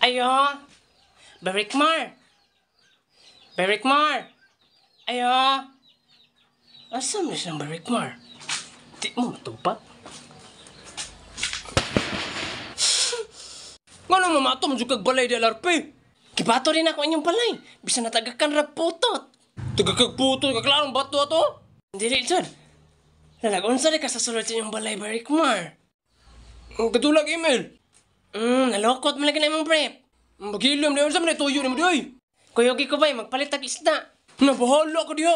Ayo. Berikmar Berikmar Ayo. Asam na Berikmar Beric more. Di mo matupat. Nga na mamatom dyan kag balay di LRP. Kibato rin ako inyong balay. Bisa natagakan tagakan rap putot. Tagakag putot, kaklarong bato ato. Dili dyan. Nalagunsa rin ka sa sulat inyong balay, Beric Ang email. Mm, nalokot mo lagi na imong prep. Magilom na yun sa mga tuyo ni mo doy. Kuyogi ko bay, magpalit ag isda. Nabahala ko diyo.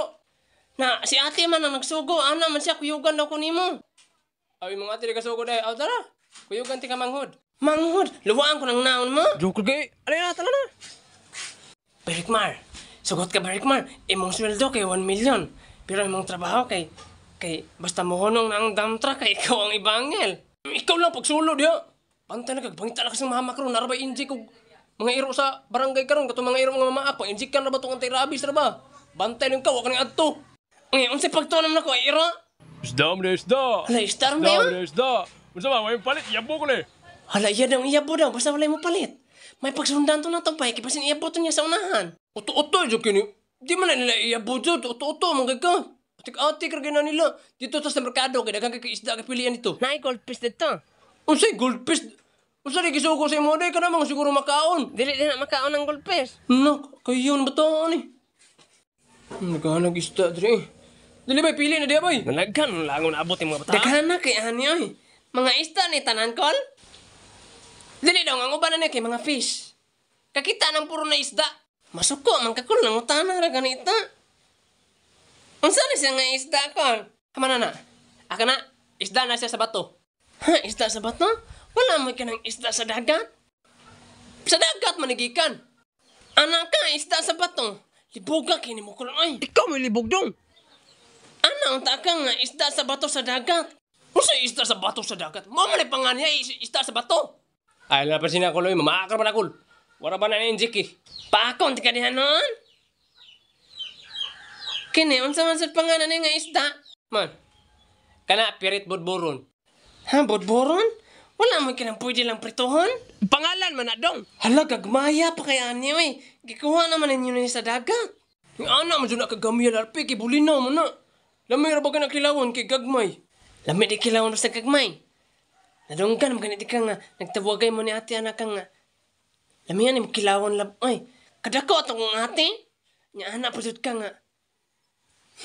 Na, si ate man ang nagsugo, ana man siya kuyugan daw ko nimo. Ay, mga ate nagsugo dahi, aw tara. Kuyugan ti ka manghod. Manghod, luwaan ko ng naon mo. Joke kay, alay na, tala na. Barikmar, sugot ka Barikmar, imong sweldo kay 1 million. Pero imong trabaho kay, kay basta mo mohonong na ang damtra kay ikaw ang ibangel. Ikaw lang pagsulod yo. Pantay na kag bangita lakas ng mama karon narabay inji kog mga iro sa barangay karon kato mga iro mga mama ako inji kan ra ba tong antay rabis ra ba. Bantay ning kawa kaning adto. Ang unsay pagtuon nako iro? Isda mo isda. Ala isda mo yun? Isda Unsa ba may palit yabo ko ni? Ala iya dang iyabo daw basta wala mo palit. May pagsundan to na to pa ya? kipasin iyabo to niya sa unahan. Uto-uto jo kini. Di man nila iyabo jo uto-uto mga ka. Tik-atik ra nila. Dito to sa merkado kay daghang kay isda kay pilian dito. dito. Unsay oh, goldfish? Oh, Usa rin gisugo sa imo kana namang siguro makaon. Dili din na makaon ang goldfish. No, kayo na ba to eh. ni? Nagana isda dre. Dili ba pili na di boy? Nalagkan langon abot yung bata. Daghan na kay ani oy. Mga isda ni tanan kol. Dili daw ang uban na kay mga fish. Kakita nang puro na isda. Masuko man kakul ng utana ra ganita. Unsa ni siya nga isda kol? Kamana na? Aka isda na siya sa bato. Ha, isda sa bato? Wala man ka ng isda sa dagat? Sa dagat manigikan! Anak ka, isda sa bato! Libuga kini mo kulay! Ikaw may libog dong! Ana, unta ka nga isda sa bato sa dagat! Usa isda sa bato sa dagat? Mamalay panganya isda sa bato! Ay, napansin ako loy, mamakar pa na kul! Eh. Wala ba na ni Jiki? Pakon, di ka dihan nun? Kini, unsa man sa panganan nga isda? Man, kana pirit budburon. Ha, bodboron? Wala mo kinang pwede lang pritohon? Pangalan man na dong. Hala, gagmaya pa kaya niyo eh. Gikuha naman ninyo ni sa dagat. Yung anak mo dyan na kagamya larpi, kibulinaw mo na. Lamay ra ba ka na kilawon kay gagmay? Lamay di kilawon sa gagmay. Nadunggan mo ganit ka nga, nagtawagay mo ni ate anak ka nga. Lamay yan, kilawon lab, ay, kadako atong ate. Nya anak pa ka nga.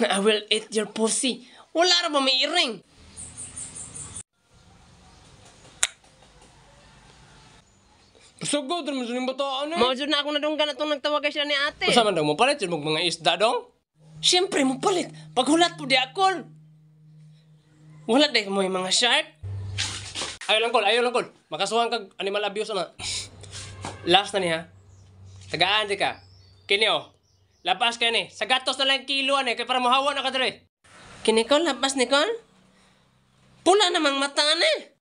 I will eat your pussy. Wala ra ba may iring? Sugod naman sa yung bataan eh. Mawajud na ako na dong ganat nagtawag siya ni ate. Usa daw mo palit yun mag mga isda dong. Siyempre mo palit. Paghulat po di akol. Wala dahil mo yung mga shark. Ayaw lang kol, ayaw lang kol. Makasuhan kag animal abuse na. Last na niya. Tagaan di ka. Kini oh. Lapas ka ni. Sa gatos na lang kilo ane. Kaya para muhawa na ka dali. Kini kol, lapas ni kol. Pula namang mata ane.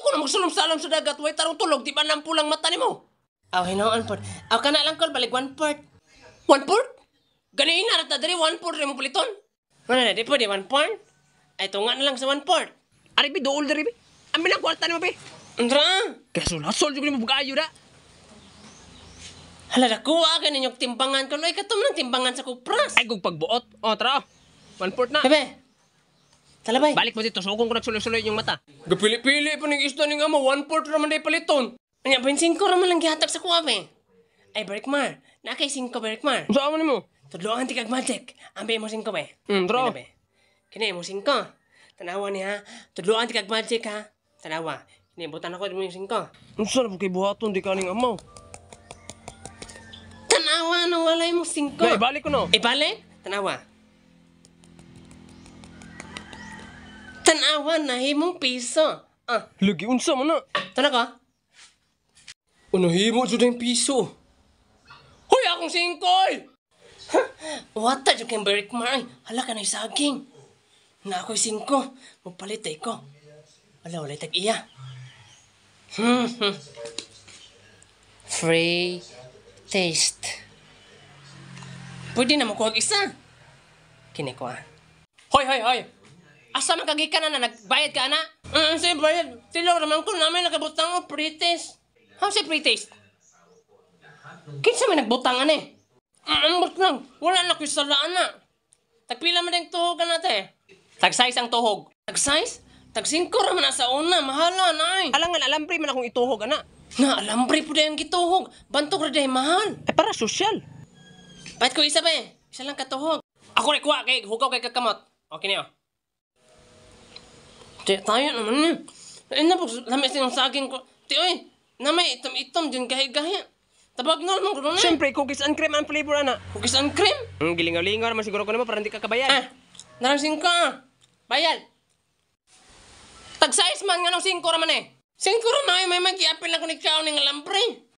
Ikaw ko na magsulom-salom sa dagat, way tarong tulog, di ba nang pulang mata ni mo? Aw, oh, hinoon po. Aw, kana lang call, balik one port. One port? Ganiin na rata dali, one port mo puliton. Wala na, di pwede one port. Ay, tunga na lang sa one port. Ari, bi, dool dali, bi. Ang bilang kwarta ni mo, bi. Andra! Kaya sulasol, yung mo bukayo, da. Hala, nakuha ka ninyong timbangan ko. Ay, katom ng timbangan sa kupras. Ay, kung pagbuot. O, tara, One port na. Bebe, Talabay. Balik mo dito, sugong ko nagsuloy-suloy yung mata. Gapili-pili pa ng isda nga amo, one port raman day paliton. Anya, bensin ko raman lang gihatag sa kuwabe. Ay, Berkmar, nakay singko Berkmar. Saan mo ni mo? tikag ti kagmatik. Ambe mo singko be. Mm, bro. Kini mo singko. Tanawa niya. ha. Tudloan ti kagmatik ha. Tanawa. Kini butan ako mo yung singko. Saan mo kay buhaton di kaning amo? Tanawa na walay mo singko. Dai, balik ko no. Ibalik? Eh, Tanawa. Tanawan na himong piso. Ah, Lagi unsa man na. Tana ka? Ano himo jud ang piso? Hoy, akong singkoy! Ha? Wata jud kang Beric Hala ka na saging. Na ako'y singko. Mupalit ay ko. Wala, wala tag iya. Hmm, hmm. Free taste. Pwede na mo kuha isa. Kinikuha. Hoy, hoy, hoy! Asa man kagi ka na na nagbayad ka ana? Mm, si bayad. Tilaw naman ko namin nakabutang o pretest. How si pretest? Kinsa may nagbutang ana eh? Mm, but lang. Wala na ko'y salaan na. Tagpila man yung tuhog na te. Tag-size ang tuhog. Tag-size? Tag-5 raman na sa una. Mahala na ay. Eh. Alangan, alambre man akong ituhog ana. Na alambre po dahil gituhog. Bantok na dahil mahal. Eh para social. Ba't ko isa ba eh? Isa lang katuhog. Ako rin kuha kay hugaw kay kakamot. Okay niyo. Tiyo tayo naman niya. Ay na po, lamay sinong saging ko. Tiyo ay, namay itom-itom din gahe-gahe. Tabag na naman gano'n na. Siyempre, cookies and cream ang flavor, ana. Cookies and cream? Hmm, gilingaw-lingaw naman siguro ko naman para hindi ka kabayal. Ah, naramsing ka ah. Bayal. Tag-size man nga nung 5 man eh. 5 raman ay may mag-iapil na ko ni Kao ng lampre.